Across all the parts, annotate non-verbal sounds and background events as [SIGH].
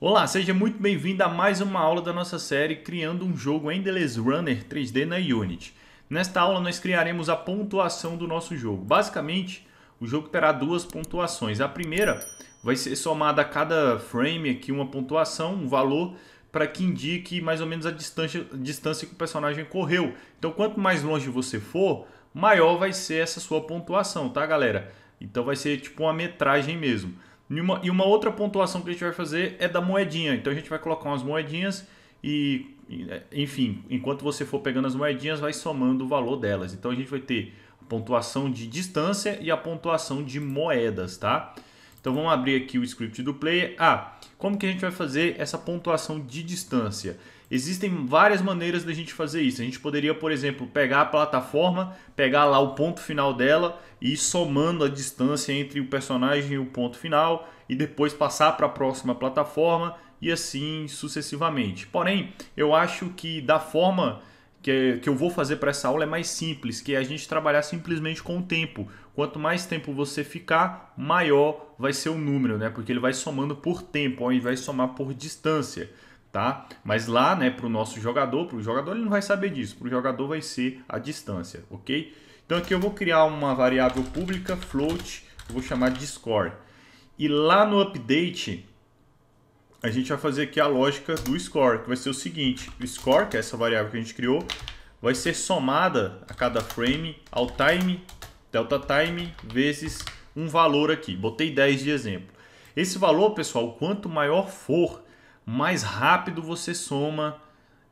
Olá, seja muito bem-vindo a mais uma aula da nossa série Criando um jogo Endless Runner 3D na Unity. Nesta aula nós criaremos a pontuação do nosso jogo. Basicamente, o jogo terá duas pontuações. A primeira vai ser somada a cada frame aqui uma pontuação, um valor para que indique mais ou menos a distância, a distância que o personagem correu. Então, quanto mais longe você for, maior vai ser essa sua pontuação, tá, galera? Então vai ser tipo uma metragem mesmo. E uma outra pontuação que a gente vai fazer é da moedinha. Então a gente vai colocar umas moedinhas e, é, enfim, enquanto você for pegando as moedinhas, vai somando o valor delas. Então a gente vai ter a pontuação de distância e a pontuação de moedas, tá? Então vamos abrir aqui o script do player. Ah, como que a gente vai fazer essa pontuação de distância? Existem várias maneiras da gente fazer isso. A gente poderia, por exemplo, pegar a plataforma, pegar lá o ponto final dela e ir somando a distância entre o personagem e o ponto final e depois passar para a próxima plataforma e assim sucessivamente. Porém, eu acho que da forma que, que eu vou fazer para essa aula é mais simples, que é a gente trabalhar simplesmente com o tempo. Quanto mais tempo você ficar, maior vai ser o número, né? Porque ele vai somando por tempo ao invés de somar por distância tá? Mas lá, né, para o nosso jogador, para o jogador ele não vai saber disso, para o jogador vai ser a distância, ok? Então aqui eu vou criar uma variável pública float, vou chamar de score. E lá no update, a gente vai fazer aqui a lógica do score, que vai ser o seguinte, o score, que é essa variável que a gente criou, vai ser somada a cada frame ao time, delta time, vezes um valor aqui. Botei 10 de exemplo. Esse valor, pessoal, quanto maior for, mais rápido você soma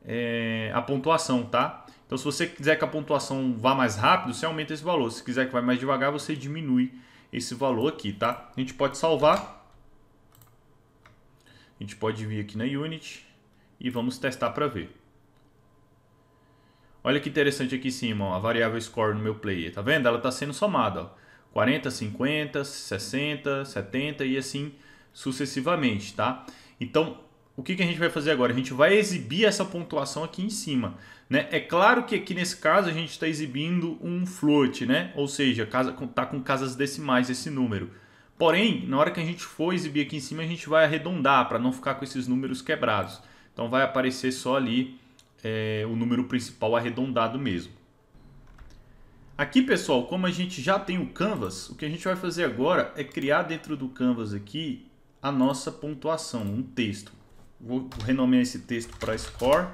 é, a pontuação, tá? Então, se você quiser que a pontuação vá mais rápido, você aumenta esse valor. Se quiser que vá mais devagar, você diminui esse valor aqui, tá? A gente pode salvar. A gente pode vir aqui na Unity e vamos testar para ver. Olha que interessante aqui em cima, ó, a variável score no meu player, tá vendo? Ela está sendo somada, ó, 40, 50, 60, 70 e assim sucessivamente, tá? Então, o que, que a gente vai fazer agora? A gente vai exibir essa pontuação aqui em cima. Né? É claro que aqui nesse caso a gente está exibindo um float, né? ou seja, está com casas decimais esse número. Porém, na hora que a gente for exibir aqui em cima, a gente vai arredondar para não ficar com esses números quebrados. Então vai aparecer só ali é, o número principal arredondado mesmo. Aqui, pessoal, como a gente já tem o canvas, o que a gente vai fazer agora é criar dentro do canvas aqui a nossa pontuação, um texto. Vou renomear esse texto para score.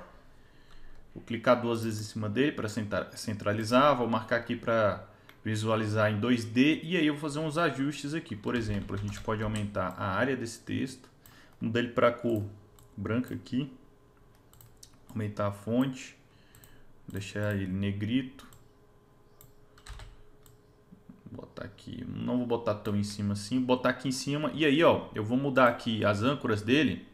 Vou clicar duas vezes em cima dele para centralizar. Vou marcar aqui para visualizar em 2D. E aí eu vou fazer uns ajustes aqui. Por exemplo, a gente pode aumentar a área desse texto. Mudar ele para cor branca aqui. Aumentar a fonte. Deixar ele negrito. botar aqui, não vou botar tão em cima assim, botar aqui em cima. E aí, ó, eu vou mudar aqui as âncoras dele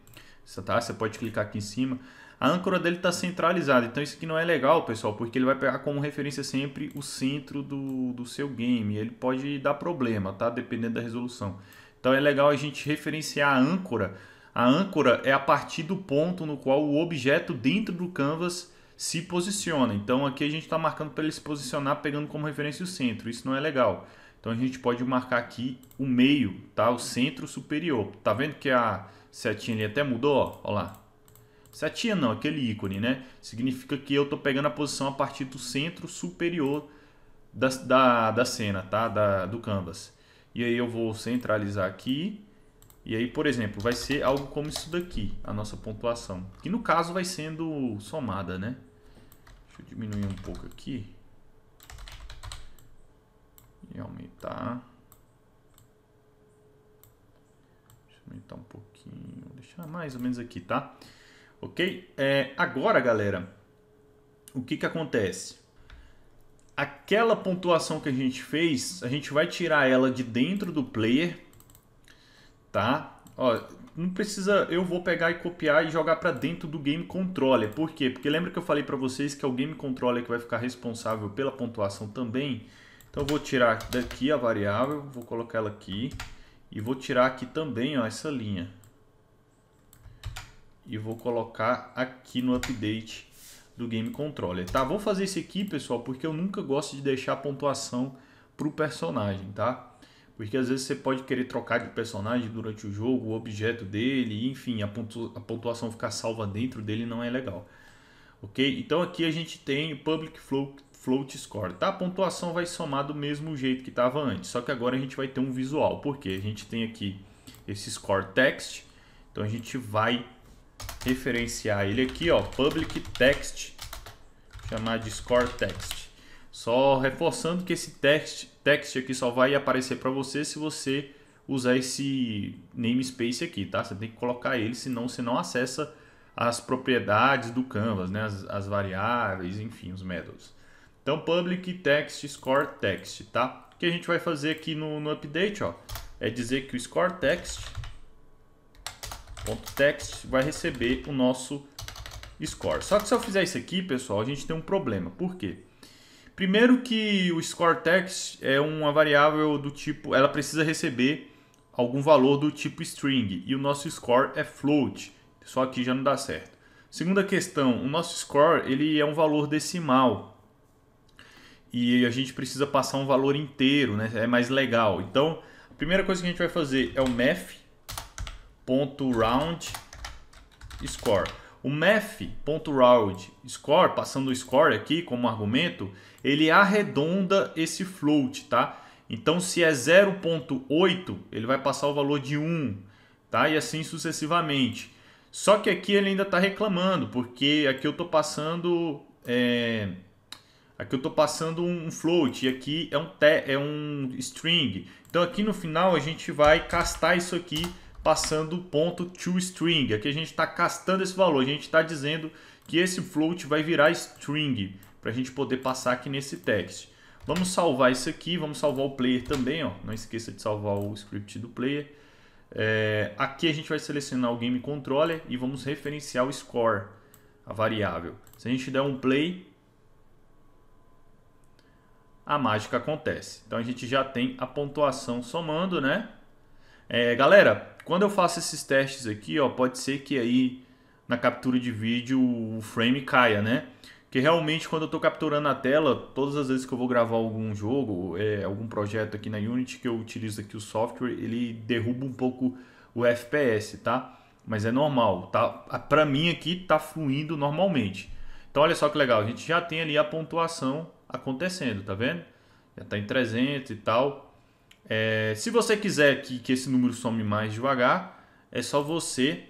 tá? Você pode clicar aqui em cima. A âncora dele está centralizada, então isso aqui não é legal, pessoal, porque ele vai pegar como referência sempre o centro do, do seu game. Ele pode dar problema, tá? Dependendo da resolução. Então é legal a gente referenciar a âncora. A âncora é a partir do ponto no qual o objeto dentro do canvas se posiciona. Então aqui a gente está marcando para ele se posicionar pegando como referência o centro. Isso não é legal. Então a gente pode marcar aqui o meio, tá? O centro superior. Tá vendo que a setinha ali até mudou, ó, ó lá. Setinha não, aquele ícone, né? Significa que eu estou pegando a posição a partir do centro superior da, da, da cena, tá? Da, do canvas. E aí eu vou centralizar aqui. E aí, por exemplo, vai ser algo como isso daqui, a nossa pontuação. Que no caso vai sendo somada, né? Deixa eu diminuir um pouco aqui. E aumentar. aumentar um pouquinho, deixar mais ou menos aqui, tá? Ok? É, agora, galera, o que, que acontece? Aquela pontuação que a gente fez, a gente vai tirar ela de dentro do player, tá? Ó, não precisa, eu vou pegar e copiar e jogar para dentro do game controller. Por quê? Porque lembra que eu falei para vocês que é o game controller que vai ficar responsável pela pontuação também? Então eu vou tirar daqui a variável, vou colocar ela aqui. E vou tirar aqui também ó, essa linha. E vou colocar aqui no update do Game Controller. Tá, vou fazer isso aqui, pessoal, porque eu nunca gosto de deixar a pontuação para o personagem, tá? Porque às vezes você pode querer trocar de personagem durante o jogo, o objeto dele, enfim, a, pontu a pontuação ficar salva dentro dele não é legal. Ok? Então aqui a gente tem o Public Float float score, tá? A pontuação vai somar do mesmo jeito que estava antes, só que agora a gente vai ter um visual, porque a gente tem aqui esse score text, então a gente vai referenciar ele aqui, ó, public text, chamar de score text. Só reforçando que esse text, text aqui só vai aparecer para você se você usar esse namespace aqui, tá? Você tem que colocar ele, senão você não acessa as propriedades do canvas, né? as, as variáveis, enfim, os métodos. Então, public text score text, tá? O que a gente vai fazer aqui no, no update, ó, é dizer que o score text ponto text vai receber o nosso score. Só que se eu fizer isso aqui, pessoal, a gente tem um problema. Por quê? Primeiro que o score text é uma variável do tipo, ela precisa receber algum valor do tipo string e o nosso score é float. Só que já não dá certo. Segunda questão, o nosso score ele é um valor decimal e a gente precisa passar um valor inteiro, né? É mais legal. Então, a primeira coisa que a gente vai fazer é o math.round score. O math.round score, passando o score aqui como argumento, ele arredonda esse float, tá? Então, se é 0.8, ele vai passar o valor de 1, tá? E assim sucessivamente. Só que aqui ele ainda está reclamando, porque aqui eu estou passando é, Aqui eu estou passando um float e aqui é um, te, é um string. Então aqui no final a gente vai castar isso aqui passando o ponto toString. Aqui a gente está castando esse valor, a gente está dizendo que esse float vai virar string para a gente poder passar aqui nesse text. Vamos salvar isso aqui, vamos salvar o player também, ó. não esqueça de salvar o script do player. É, aqui a gente vai selecionar o game controller e vamos referenciar o score, a variável. Se a gente der um play, a mágica acontece. Então a gente já tem a pontuação somando, né? É, galera, quando eu faço esses testes aqui, ó, pode ser que aí na captura de vídeo o frame caia, né? Que realmente quando eu estou capturando a tela, todas as vezes que eu vou gravar algum jogo, é, algum projeto aqui na Unity que eu utilizo aqui o software, ele derruba um pouco o FPS, tá? Mas é normal, tá? Para mim aqui tá fluindo normalmente. Então olha só que legal, a gente já tem ali a pontuação acontecendo, tá vendo? Já está em 300 e tal. É, se você quiser que, que esse número some mais devagar, é só você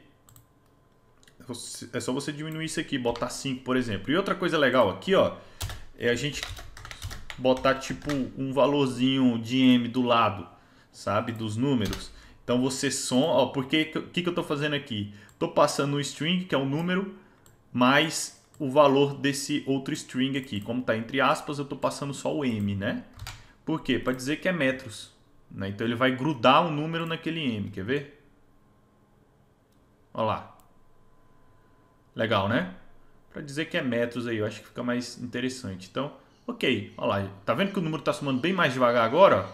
é só você diminuir isso aqui, botar 5, por exemplo. E outra coisa legal aqui, ó, é a gente botar tipo um valorzinho de M do lado, sabe, dos números. Então você soma, ó, porque o que, que eu estou fazendo aqui? Estou passando um string, que é o um número, mais o valor desse outro string aqui. Como está entre aspas, eu estou passando só o M, né? Por quê? Para dizer que é metros. Né? Então ele vai grudar o um número naquele M, quer ver? Olha lá. Legal, né? Para dizer que é metros aí, eu acho que fica mais interessante. Então, ok. Olha lá, tá vendo que o número está somando bem mais devagar agora?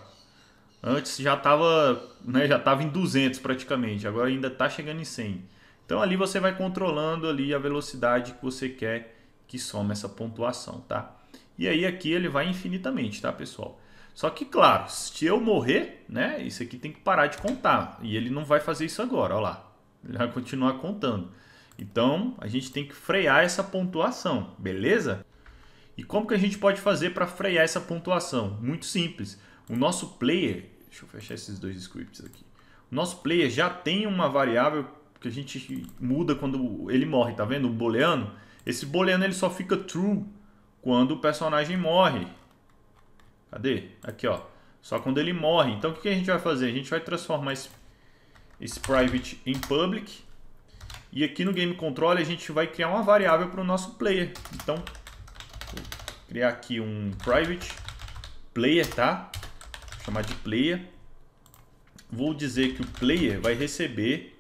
Antes já estava né, já tava em 200 praticamente, agora ainda está chegando em 100. Então ali você vai controlando ali a velocidade que você quer que soma essa pontuação, tá? E aí aqui ele vai infinitamente, tá, pessoal? Só que claro, se eu morrer, né, isso aqui tem que parar de contar. E ele não vai fazer isso agora, ó lá. Ele vai continuar contando. Então, a gente tem que frear essa pontuação, beleza? E como que a gente pode fazer para frear essa pontuação? Muito simples. O nosso player, deixa eu fechar esses dois scripts aqui. O nosso player já tem uma variável que a gente muda quando ele morre, tá vendo? O booleano. Esse booleano ele só fica true quando o personagem morre. Cadê? Aqui, ó. Só quando ele morre. Então, o que a gente vai fazer? A gente vai transformar esse, esse private em public. E aqui no game control a gente vai criar uma variável para o nosso player. Então, vou criar aqui um private player, tá? Vou chamar de player. Vou dizer que o player vai receber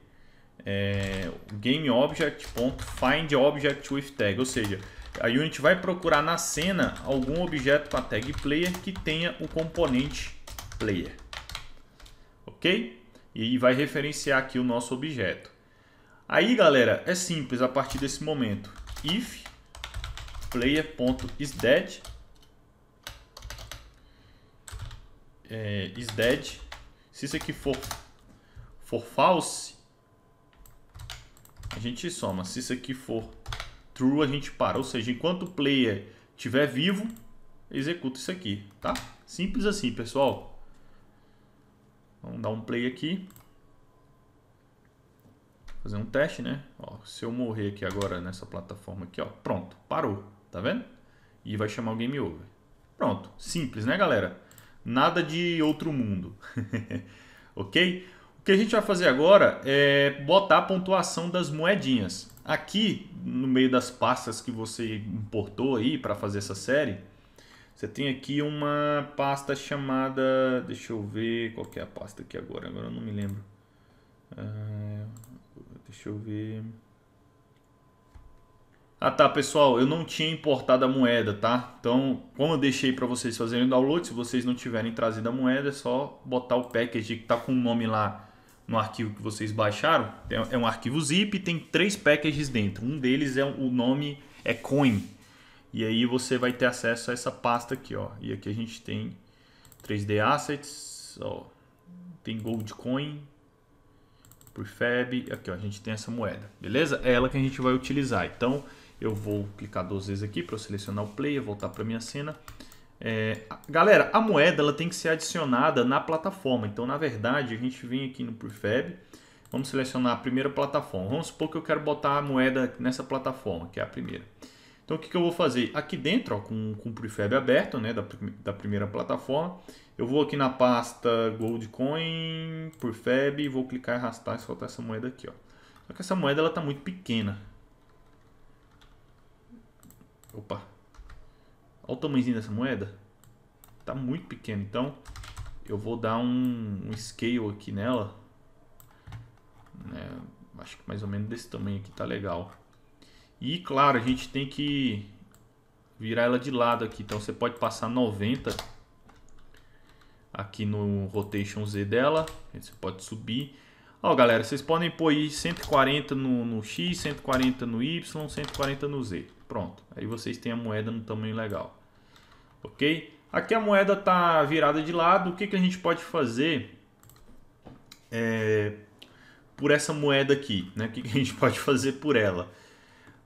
é, GameObject.findObjectWithTag, ou seja, a Unity vai procurar na cena algum objeto com a tag player que tenha o componente player. Ok? E vai referenciar aqui o nosso objeto. Aí, galera, é simples a partir desse momento. If player.isDead é, isDead, se isso aqui for, for false, a gente soma. Se isso aqui for true, a gente para. Ou seja, enquanto o player estiver vivo, executa isso aqui, tá? Simples assim, pessoal. Vamos dar um play aqui. Fazer um teste, né? Ó, se eu morrer aqui agora nessa plataforma aqui, ó, pronto, parou, tá vendo? E vai chamar o game over. Pronto, simples, né, galera? Nada de outro mundo, [LAUGHS] ok? O que a gente vai fazer agora é botar a pontuação das moedinhas. Aqui, no meio das pastas que você importou aí para fazer essa série, você tem aqui uma pasta chamada... Deixa eu ver qual é a pasta aqui agora, agora eu não me lembro. Uh, deixa eu ver... Ah tá, pessoal, eu não tinha importado a moeda, tá? Então, como eu deixei para vocês fazerem o download, se vocês não tiverem trazido a moeda, é só botar o package que tá com o nome lá no arquivo que vocês baixaram, é, é um arquivo zip, tem três packages dentro. Um deles é o nome é coin. E aí você vai ter acesso a essa pasta aqui, ó. E aqui a gente tem 3D assets, ó. Tem gold coin, prefab, aqui ó, a gente tem essa moeda. Beleza? É ela que a gente vai utilizar. Então, eu vou clicar duas vezes aqui para selecionar o player, voltar para minha cena. É, galera, a moeda ela tem que ser adicionada na plataforma. Então, na verdade, a gente vem aqui no Prefab, vamos selecionar a primeira plataforma. Vamos supor que eu quero botar a moeda nessa plataforma, que é a primeira. Então, o que, que eu vou fazer? Aqui dentro, ó, com, com o Prefab aberto, né, da, da primeira plataforma, eu vou aqui na pasta Goldcoin, Prefab, vou clicar e arrastar e soltar essa moeda aqui. Ó. Só que essa moeda está muito pequena. Opa, Olha o tamanhozinho dessa moeda. Tá muito pequeno, então eu vou dar um, um scale aqui nela. Né, acho que mais ou menos desse tamanho aqui tá legal. E claro, a gente tem que virar ela de lado aqui. Então você pode passar 90 aqui no rotation Z dela. Você pode subir. Ó, galera, vocês podem pôr aí 140 no, no X, 140 no Y, 140 no Z. Pronto. Aí vocês têm a moeda no tamanho legal. Ok? Aqui a moeda está virada de lado. O que, que a gente pode fazer é, por essa moeda aqui? Né? O que, que a gente [LAUGHS] pode fazer por ela?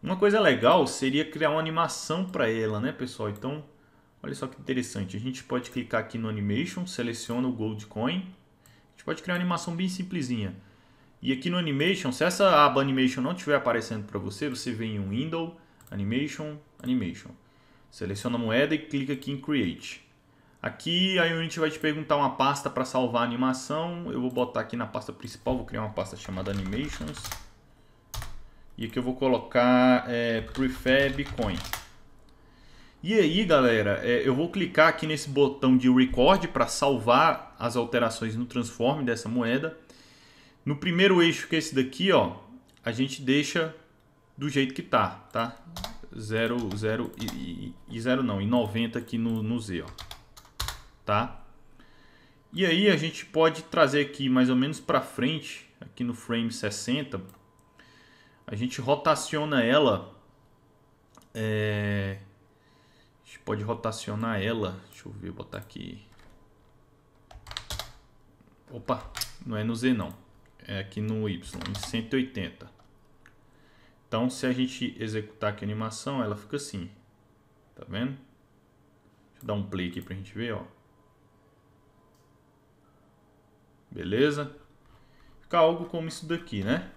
Uma coisa legal seria criar uma animação para ela, né, pessoal? Então, olha só que interessante. A gente pode clicar aqui no Animation, seleciona o Gold Coin. A gente pode criar uma animação bem simplesinha. E aqui no Animation, se essa aba Animation não estiver aparecendo para você, você vem em Window, Animation, Animation. Seleciona a moeda e clica aqui em Create. Aqui a Unity vai te perguntar uma pasta para salvar a animação. Eu vou botar aqui na pasta principal, vou criar uma pasta chamada Animations. E aqui eu vou colocar é, Prefab Coin. E aí, galera, é, eu vou clicar aqui nesse botão de Record para salvar as alterações no transform dessa moeda. No primeiro eixo, que é esse daqui, ó, a gente deixa do jeito que tá, tá? 0, 0 e, 0 não, e 90 aqui no, no Z, ó. Tá? E aí a gente pode trazer aqui mais ou menos para frente, aqui no frame 60, a gente rotaciona ela, é... a gente pode rotacionar ela, deixa eu ver, botar aqui, opa, não é no Z não, é aqui no Y, em 180, então, se a gente executar aqui a animação, ela fica assim. Tá vendo? Deixa eu dar um play aqui pra gente ver, ó. Beleza? Fica algo como isso daqui, né?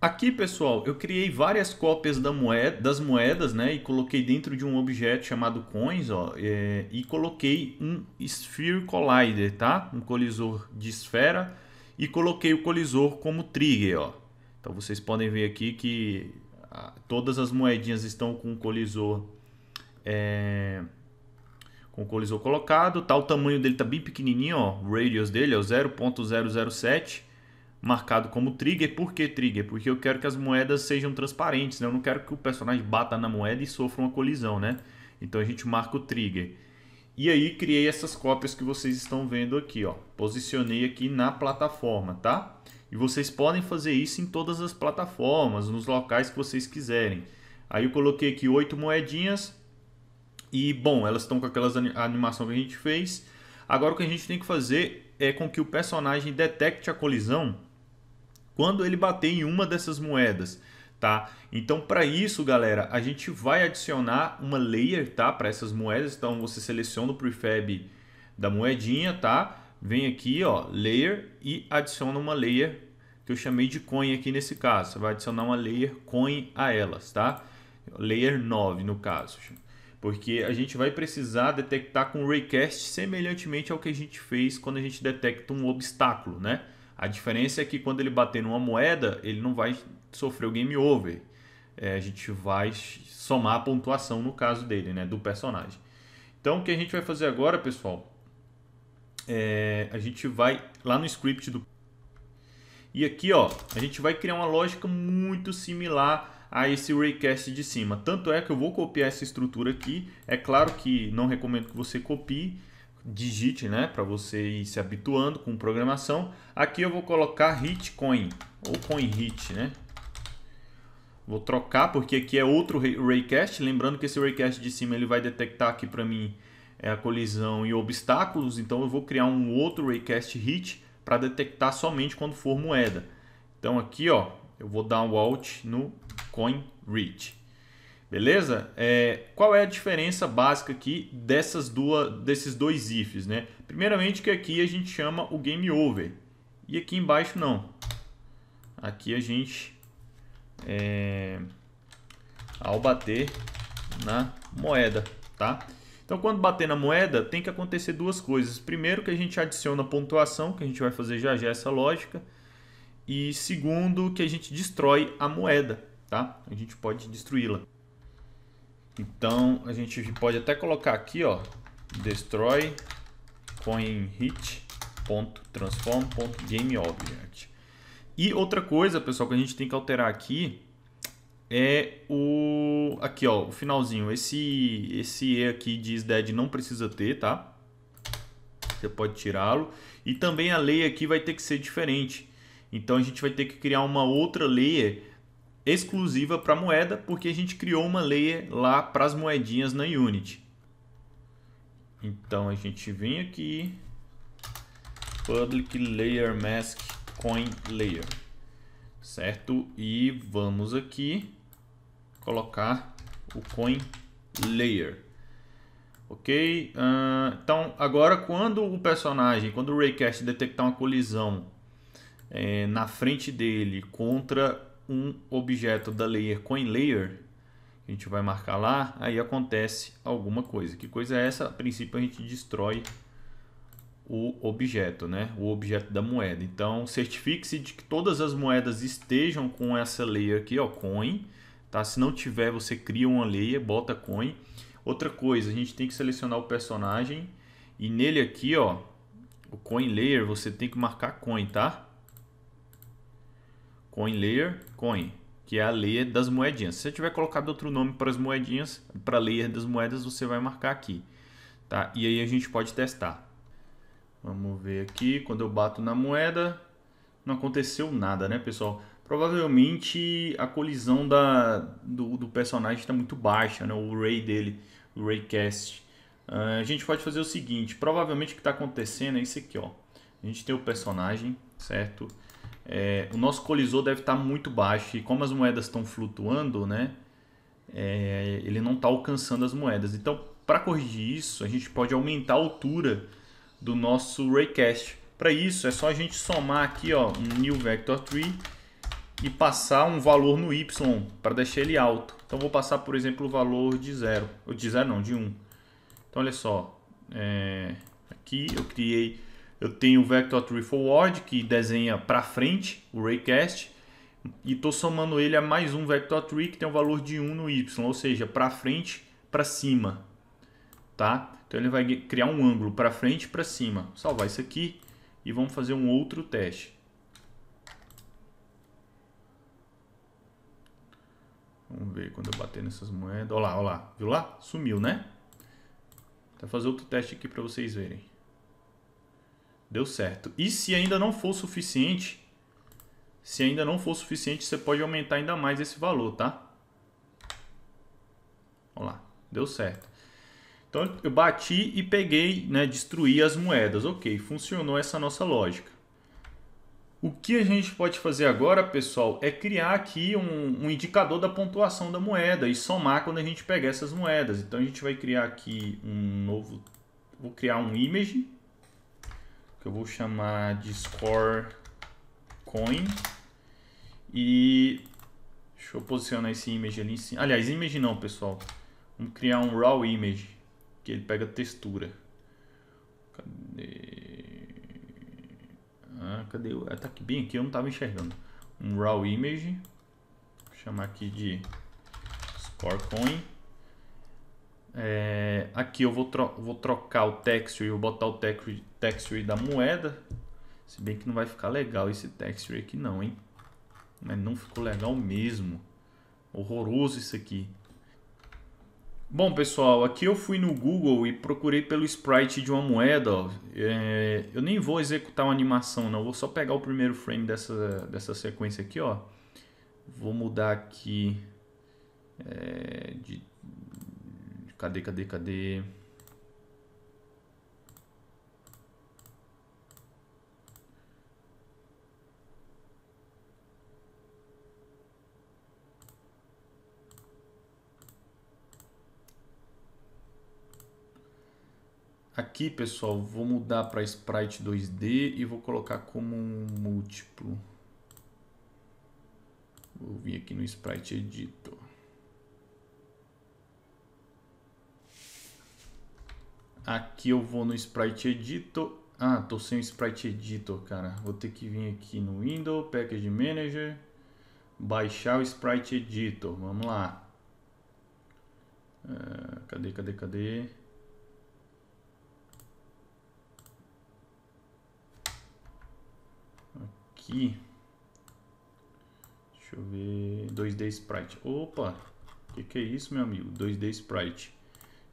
Aqui, pessoal, eu criei várias cópias da moeda, das moedas, né? E coloquei dentro de um objeto chamado Coins, ó. É, e coloquei um Sphere Collider, tá? Um colisor de esfera. E coloquei o colisor como trigger, ó. Então vocês podem ver aqui que ah, todas as moedinhas estão com o colisor é, com o colisor colocado, tá? O tamanho dele tá bem pequenininho, ó. O radius dele é o 0.007, marcado como trigger. Por que trigger? Porque eu quero que as moedas sejam transparentes, né? Eu não quero que o personagem bata na moeda e sofra uma colisão, né? Então a gente marca o trigger. E aí criei essas cópias que vocês estão vendo aqui, ó. Posicionei aqui na plataforma, Tá? E vocês podem fazer isso em todas as plataformas, nos locais que vocês quiserem. Aí eu coloquei aqui oito moedinhas. E bom, elas estão com aquelas animação que a gente fez. Agora o que a gente tem que fazer é com que o personagem detecte a colisão quando ele bater em uma dessas moedas, tá? Então para isso, galera, a gente vai adicionar uma layer, tá, para essas moedas. Então você seleciona o prefab da moedinha, tá? vem aqui, ó, layer e adiciona uma layer que eu chamei de coin aqui nesse caso. Você vai adicionar uma layer coin a elas, tá? Layer 9 no caso. Porque a gente vai precisar detectar com raycast semelhantemente ao que a gente fez quando a gente detecta um obstáculo, né? A diferença é que quando ele bater numa moeda, ele não vai sofrer o game over. É, a gente vai somar a pontuação no caso dele, né, do personagem. Então o que a gente vai fazer agora, pessoal, é, a gente vai lá no script do e aqui ó a gente vai criar uma lógica muito similar a esse raycast de cima tanto é que eu vou copiar essa estrutura aqui é claro que não recomendo que você copie digite né para você ir se habituando com programação aqui eu vou colocar hitcoin ou coin hit né Vou trocar porque aqui é outro raycast, lembrando que esse raycast de cima ele vai detectar aqui para mim é a colisão e obstáculos, então eu vou criar um outro raycast hit para detectar somente quando for moeda. Então aqui ó, eu vou dar um alt no coin reach. Beleza? É, qual é a diferença básica aqui dessas duas, desses dois ifs, né? Primeiramente que aqui a gente chama o game over e aqui embaixo não. Aqui a gente é, ao bater na moeda, tá? Então, quando bater na moeda, tem que acontecer duas coisas. Primeiro, que a gente adiciona pontuação, que a gente vai fazer já já essa lógica. E segundo, que a gente destrói a moeda, tá? A gente pode destruí-la. Então, a gente pode até colocar aqui, ó, destroy coin hit ponto transform ponto game E outra coisa, pessoal, que a gente tem que alterar aqui é o aqui ó, o finalzinho. Esse esse e aqui diz dead não precisa ter, tá? Você pode tirá-lo. E também a lei aqui vai ter que ser diferente. Então a gente vai ter que criar uma outra lei exclusiva para moeda, porque a gente criou uma lei lá para as moedinhas na Unity. Então a gente vem aqui public layer mask coin layer, certo? E vamos aqui colocar o coin layer. Ok? Uh, então, agora quando o personagem, quando o Raycast detectar uma colisão é, na frente dele contra um objeto da layer coin layer, a gente vai marcar lá, aí acontece alguma coisa. Que coisa é essa? A princípio a gente destrói o objeto, né? O objeto da moeda. Então, certifique-se de que todas as moedas estejam com essa layer aqui, ó, coin, Tá? Se não tiver, você cria uma layer, bota coin. Outra coisa, a gente tem que selecionar o personagem e nele aqui, ó, o coin layer, você tem que marcar coin, tá? Coin layer, coin, que é a layer das moedinhas. Se você tiver colocado outro nome para as moedinhas, para a layer das moedas, você vai marcar aqui, tá? E aí a gente pode testar. Vamos ver aqui, quando eu bato na moeda, não aconteceu nada, né, pessoal? provavelmente a colisão da, do, do personagem está muito baixa, né? o Ray dele, o Raycast. Uh, ah, a gente pode fazer o seguinte, provavelmente o que está acontecendo é isso aqui, ó. A gente tem o personagem, certo? É, o nosso colisor deve estar tá muito baixo e como as moedas estão flutuando, né? É, ele não está alcançando as moedas. Então, para corrigir isso, a gente pode aumentar a altura do nosso Raycast. Para isso, é só a gente somar aqui, ó, um new vector tree e passar um valor no y para deixar ele alto. Então vou passar, por exemplo, o valor de 0, ou de 0 não, de 1. Um. Então olha só, é, aqui eu criei, eu tenho o vector tree forward que desenha para frente o raycast e estou somando ele a mais um vector tree que tem o um valor de 1 um no y, ou seja, para frente, para cima, tá? Então ele vai criar um ângulo para frente, para cima. Vou salvar isso aqui e vamos fazer um outro teste. Vamos ver quando eu bater nessas moedas. Olha lá, olha lá. Viu lá? Sumiu, né? Tá, vou fazer outro teste aqui para vocês verem. Deu certo. E se ainda não for suficiente, se ainda não for suficiente, você pode aumentar ainda mais esse valor, tá? Olha lá, deu certo. Então eu bati e peguei, né, destruí as moedas. Ok, funcionou essa nossa lógica. O que a gente pode fazer agora, pessoal, é criar aqui um, um, indicador da pontuação da moeda e somar quando a gente pegar essas moedas. Então a gente vai criar aqui um novo, vou criar um image que eu vou chamar de score coin e deixa eu posicionar esse image ali em cima. Aliás, image não, pessoal. Vamos criar um raw image que ele pega textura. Cadê? cadê o... Ah, tá aqui, bem aqui, eu não estava enxergando. Um raw image, vou chamar aqui de score coin. É, aqui eu vou, tro vou trocar o texture, vou botar o texture, texture da moeda. Se bem que não vai ficar legal esse texture aqui não, hein? Mas não ficou legal mesmo. Horroroso isso aqui. Bom, pessoal, aqui eu fui no Google e procurei pelo sprite de uma moeda. É, eu nem vou executar uma animação, não. Vou só pegar o primeiro frame dessa, dessa sequência aqui, ó. Vou mudar aqui... É, de, cadê, cadê, cadê... Aqui, pessoal, vou mudar para Sprite 2D e vou colocar como um múltiplo. Vou vir aqui no Sprite Editor. Aqui eu vou no Sprite Editor. Ah, tô sem o Sprite Editor, cara. Vou ter que vir aqui no Windows Package Manager, baixar o Sprite Editor. Vamos lá. Uh, cadê, cadê, cadê? aqui. Deixa eu ver. 2D Sprite. Opa! O que, que é isso, meu amigo? 2D Sprite.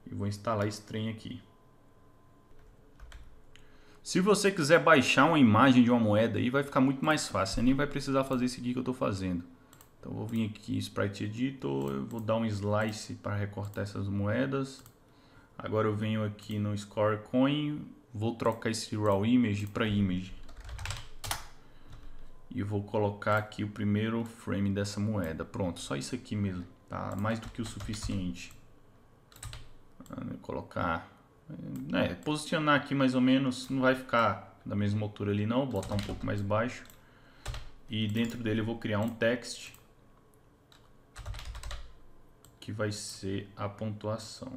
E vou instalar esse trem aqui. Se você quiser baixar uma imagem de uma moeda aí, vai ficar muito mais fácil. Você nem vai precisar fazer isso aqui que eu estou fazendo. Então vou vir aqui Sprite Editor, eu vou dar um slice para recortar essas moedas. Agora eu venho aqui no Score Coin, vou trocar esse Raw Image para Image e vou colocar aqui o primeiro frame dessa moeda. Pronto, só isso aqui mesmo, tá? Mais do que o suficiente. Vou ah, né, colocar, né, posicionar aqui mais ou menos, não vai ficar da mesma altura ali não, vou botar um pouco mais baixo. E dentro dele eu vou criar um text que vai ser a pontuação.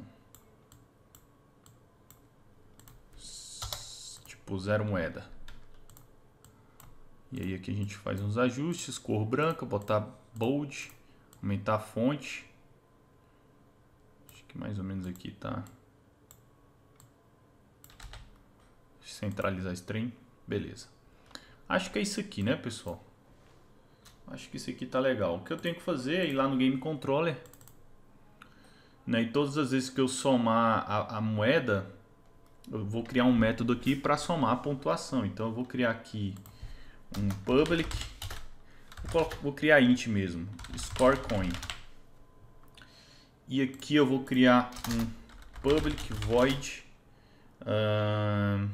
Tipo zero moeda, e aí aqui a gente faz uns ajustes, cor branca, botar bold, aumentar a fonte. Acho que mais ou menos aqui tá. Centralizar esse trem, beleza. Acho que é isso aqui, né, pessoal? Acho que isso aqui tá legal. O que eu tenho que fazer é ir lá no Game Controller. Né, e todas as vezes que eu somar a, a moeda, eu vou criar um método aqui para somar a pontuação. Então eu vou criar aqui um public. Vou, vou criar int mesmo, score coin. E aqui eu vou criar um public void uh,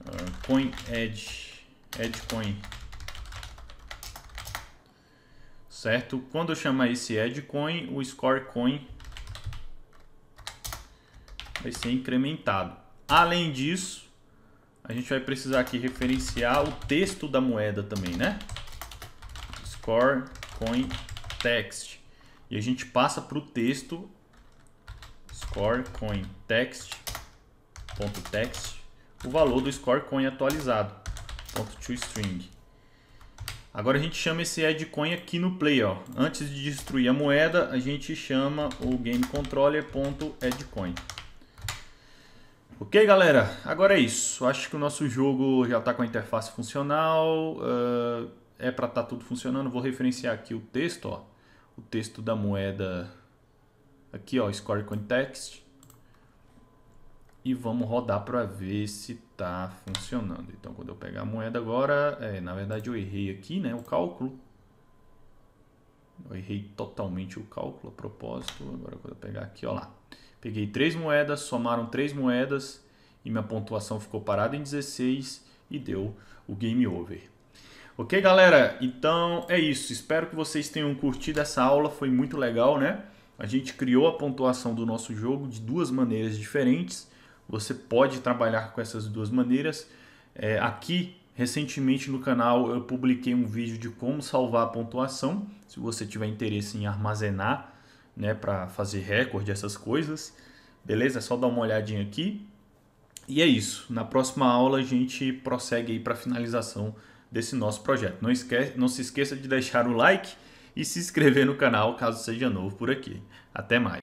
uh, coin edge, edge coin. Certo? Quando eu chamar esse edge coin, o score coin vai ser incrementado. Além disso, a gente vai precisar aqui referenciar o texto da moeda também, né? Score coin text. E a gente passa para o texto score coin text ponto text o valor do score coin atualizado ponto to string. Agora a gente chama esse edcoin aqui no play, ó. Antes de destruir a moeda, a gente chama o game ponto Ok, galera, agora é isso. Acho que o nosso jogo já está com a interface funcional, uh, é para estar tá tudo funcionando. Vou referenciar aqui o texto, ó, o texto da moeda aqui, ó, Score Context. E vamos rodar para ver se está funcionando. Então, quando eu pegar a moeda agora, é, na verdade eu errei aqui né, o cálculo. Eu errei totalmente o cálculo a propósito. Agora eu vou pegar aqui, ó lá. Peguei três moedas, somaram três moedas e minha pontuação ficou parada em 16 e deu o game over. Ok, galera? Então é isso. Espero que vocês tenham curtido essa aula. Foi muito legal, né? A gente criou a pontuação do nosso jogo de duas maneiras diferentes. Você pode trabalhar com essas duas maneiras. É, aqui Recentemente no canal eu publiquei um vídeo de como salvar a pontuação, se você tiver interesse em armazenar, né, para fazer recorde, essas coisas. Beleza? É só dar uma olhadinha aqui. E é isso. Na próxima aula a gente prossegue aí para finalização desse nosso projeto. Não, esquece, não se esqueça de deixar o like e se inscrever no canal caso seja novo por aqui. Até mais.